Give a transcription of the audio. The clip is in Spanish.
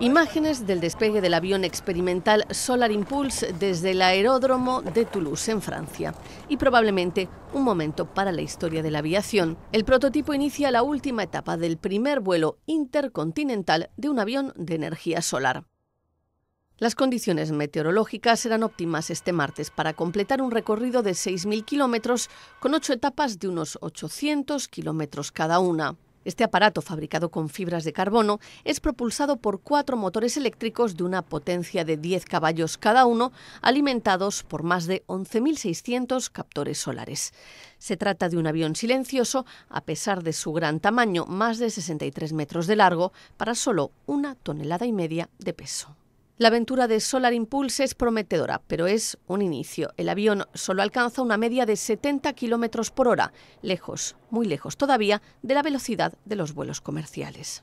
Imágenes del despegue del avión experimental Solar Impulse desde el aeródromo de Toulouse, en Francia, y probablemente un momento para la historia de la aviación. El prototipo inicia la última etapa del primer vuelo intercontinental de un avión de energía solar. Las condiciones meteorológicas eran óptimas este martes para completar un recorrido de 6.000 kilómetros con ocho etapas de unos 800 kilómetros cada una. Este aparato, fabricado con fibras de carbono, es propulsado por cuatro motores eléctricos de una potencia de 10 caballos cada uno, alimentados por más de 11.600 captores solares. Se trata de un avión silencioso, a pesar de su gran tamaño, más de 63 metros de largo, para solo una tonelada y media de peso. La aventura de Solar Impulse es prometedora, pero es un inicio. El avión solo alcanza una media de 70 kilómetros por hora, lejos, muy lejos todavía, de la velocidad de los vuelos comerciales.